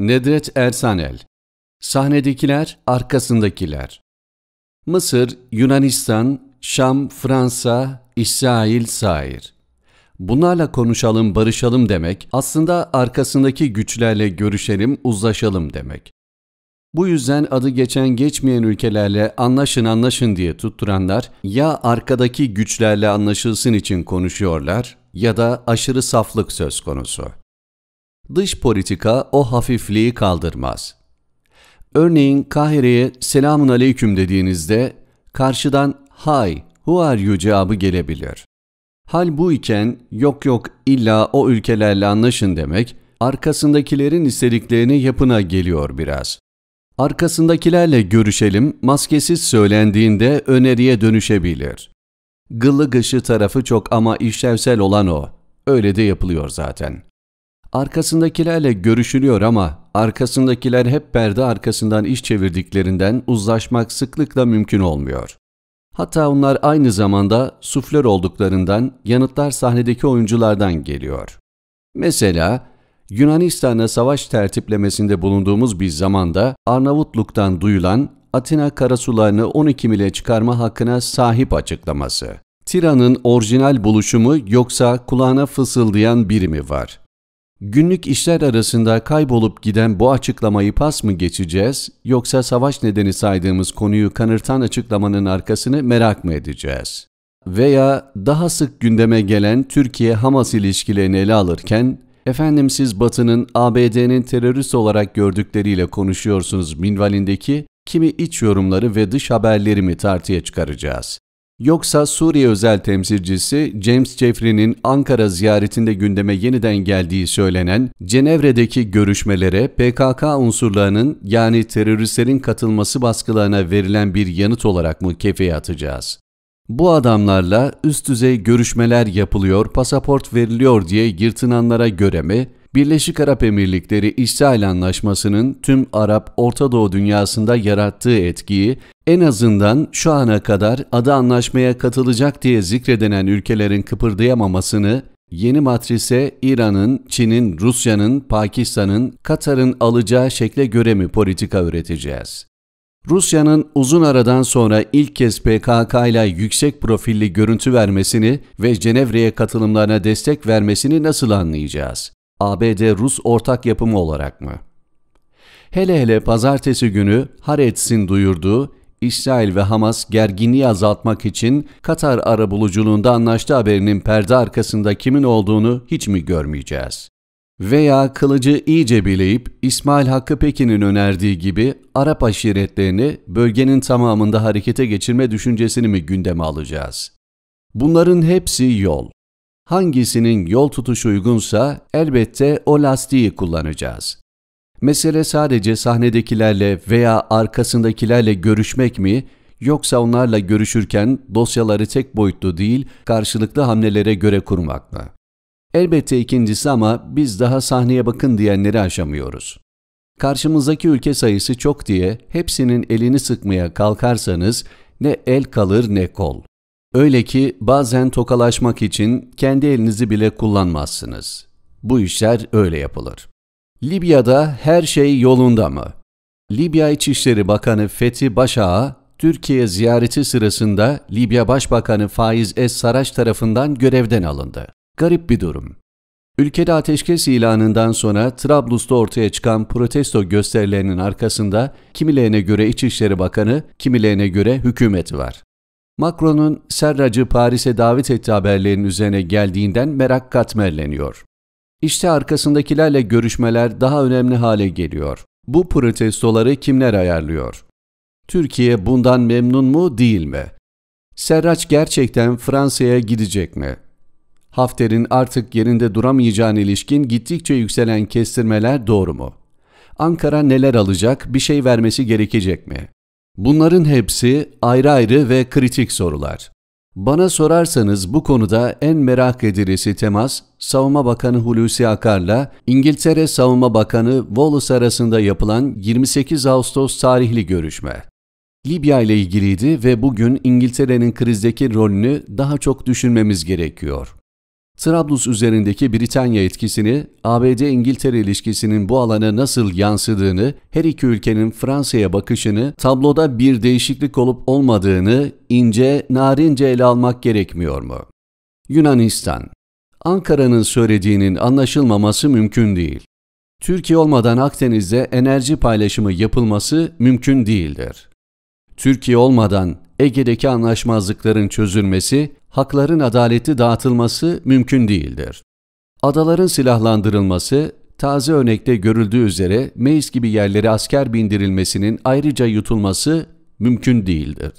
Nedret Ersanel Sahnedekiler, arkasındakiler Mısır, Yunanistan, Şam, Fransa, İsrail, Sair Bunlarla konuşalım, barışalım demek aslında arkasındaki güçlerle görüşelim, uzlaşalım demek. Bu yüzden adı geçen geçmeyen ülkelerle anlaşın anlaşın diye tutturanlar ya arkadaki güçlerle anlaşılsın için konuşuyorlar ya da aşırı saflık söz konusu dış politika o hafifliği kaldırmaz. Örneğin Kahire'ye selamun aleyküm dediğinizde karşıdan hi, who are you cevabı gelebilir. Hal bu iken yok yok illa o ülkelerle anlaşın demek arkasındakilerin istediklerini yapına geliyor biraz. Arkasındakilerle görüşelim maskesiz söylendiğinde öneriye dönüşebilir. Gıllı gışı tarafı çok ama işlevsel olan o. Öyle de yapılıyor zaten. Arkasındakilerle görüşülüyor ama arkasındakiler hep perde arkasından iş çevirdiklerinden uzlaşmak sıklıkla mümkün olmuyor. Hatta onlar aynı zamanda suflör olduklarından yanıtlar sahnedeki oyunculardan geliyor. Mesela Yunanistan'a savaş tertiplemesinde bulunduğumuz bir zamanda Arnavutluk'tan duyulan Atina karasularını 12 mile çıkarma hakkına sahip açıklaması. Tira'nın orijinal buluşumu yoksa kulağına fısıldayan biri mi var? Günlük işler arasında kaybolup giden bu açıklamayı pas mı geçeceğiz yoksa savaş nedeni saydığımız konuyu kanırtan açıklamanın arkasını merak mı edeceğiz? Veya daha sık gündeme gelen Türkiye-Hamas ilişkilerini ele alırken efendim siz Batı'nın ABD'nin terörist olarak gördükleriyle konuşuyorsunuz minvalindeki kimi iç yorumları ve dış haberleri mi tartıya çıkaracağız? Yoksa Suriye özel temsilcisi James Jeffrey'nin Ankara ziyaretinde gündeme yeniden geldiği söylenen Cenevre'deki görüşmelere PKK unsurlarının yani teröristlerin katılması baskılarına verilen bir yanıt olarak mı kefeye atacağız? Bu adamlarla üst düzey görüşmeler yapılıyor, pasaport veriliyor diye yırtınanlara göre mi Birleşik Arap Emirlikleri İsrail Anlaşması'nın tüm Arap Orta Doğu dünyasında yarattığı etkiyi en azından şu ana kadar ada anlaşmaya katılacak diye zikredenen ülkelerin kıpırdayamamasını Yeni matrise İran'ın, Çin'in, Rusya'nın, Pakistan'ın, Katar'ın alacağı şekle göre mi politika üreteceğiz? Rusya'nın uzun aradan sonra ilk kez PKK ile yüksek profilli görüntü vermesini ve Cenevre'ye katılımlarına destek vermesini nasıl anlayacağız? ABD-Rus ortak yapımı olarak mı? Hele hele pazartesi günü Harets'in duyurduğu İsrail ve Hamas gerginliği azaltmak için Katar arabuluculuğunda anlaştı haberinin perde arkasında kimin olduğunu hiç mi görmeyeceğiz? Veya kılıcı iyice bileyip İsmail Hakkı Pekin'in önerdiği gibi Arap aşiretlerini bölgenin tamamında harekete geçirme düşüncesini mi gündeme alacağız? Bunların hepsi yol. Hangisinin yol tutuşu uygunsa elbette o lastiği kullanacağız. Mesele sadece sahnedekilerle veya arkasındakilerle görüşmek mi yoksa onlarla görüşürken dosyaları tek boyutlu değil karşılıklı hamlelere göre kurmak mı? Elbette ikincisi ama biz daha sahneye bakın diyenleri aşamıyoruz. Karşımızdaki ülke sayısı çok diye hepsinin elini sıkmaya kalkarsanız ne el kalır ne kol. Öyle ki bazen tokalaşmak için kendi elinizi bile kullanmazsınız. Bu işler öyle yapılır. Libya'da her şey yolunda mı? Libya İçişleri Bakanı Fethi Başağa, Türkiye ziyareti sırasında Libya Başbakanı Faiz Es Saraç tarafından görevden alındı. Garip bir durum. Ülkede ateşkes ilanından sonra Trablus'ta ortaya çıkan protesto gösterilerinin arkasında kimilerine göre İçişleri Bakanı, kimilerine göre hükümet var. Macron'un Serrac'ı Paris'e davet ettiği haberlerinin üzerine geldiğinden merak katmerleniyor. İşte arkasındakilerle görüşmeler daha önemli hale geliyor. Bu protestoları kimler ayarlıyor? Türkiye bundan memnun mu değil mi? Serraç gerçekten Fransa'ya gidecek mi? Hafter'in artık yerinde duramayacağına ilişkin gittikçe yükselen kestirmeler doğru mu? Ankara neler alacak, bir şey vermesi gerekecek mi? Bunların hepsi ayrı ayrı ve kritik sorular. Bana sorarsanız bu konuda en merak edilisi temas, Savunma Bakanı Hulusi Akar'la İngiltere Savunma Bakanı Wallace arasında yapılan 28 Ağustos tarihli görüşme. Libya ile ilgiliydi ve bugün İngiltere'nin krizdeki rolünü daha çok düşünmemiz gerekiyor. Trablus üzerindeki Britanya etkisini, ABD-İngiltere ilişkisinin bu alana nasıl yansıdığını, her iki ülkenin Fransa'ya bakışını, tabloda bir değişiklik olup olmadığını ince, narince ele almak gerekmiyor mu? Yunanistan Ankara'nın söylediğinin anlaşılmaması mümkün değil. Türkiye olmadan Akdeniz'de enerji paylaşımı yapılması mümkün değildir. Türkiye olmadan Ege'deki anlaşmazlıkların çözülmesi, hakların adaleti dağıtılması mümkün değildir. Adaların silahlandırılması, taze örnekte görüldüğü üzere Meis gibi yerlere asker bindirilmesinin ayrıca yutulması mümkün değildir.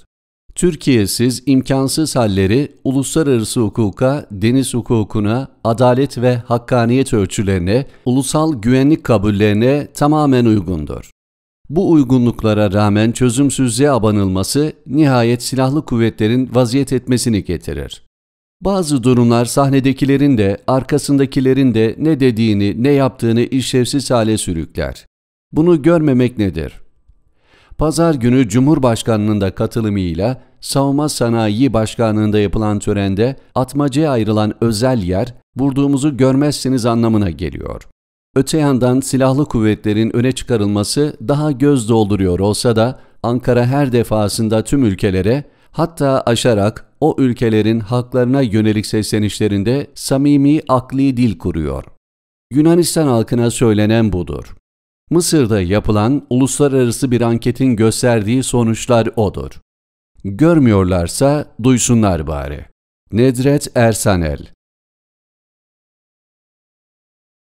Türkiye'siz imkansız halleri uluslararası hukuka, deniz hukukuna, adalet ve hakkaniyet ölçülerine, ulusal güvenlik kabullerine tamamen uygundur. Bu uygunluklara rağmen çözümsüzlüğe abanılması nihayet silahlı kuvvetlerin vaziyet etmesini getirir. Bazı durumlar sahnedekilerin de arkasındakilerin de ne dediğini ne yaptığını işlevsiz hale sürükler. Bunu görmemek nedir? Pazar günü Cumhurbaşkanı'nın da katılımıyla Savunma Sanayi Başkanlığı'nda yapılan törende atmacaya ayrılan özel yer vurduğumuzu görmezsiniz anlamına geliyor. Öte yandan silahlı kuvvetlerin öne çıkarılması daha göz dolduruyor olsa da Ankara her defasında tüm ülkelere hatta aşarak o ülkelerin haklarına yönelik seslenişlerinde samimi akli dil kuruyor. Yunanistan halkına söylenen budur. Mısır'da yapılan uluslararası bir anketin gösterdiği sonuçlar odur. Görmüyorlarsa duysunlar bari. Nedret Ersanel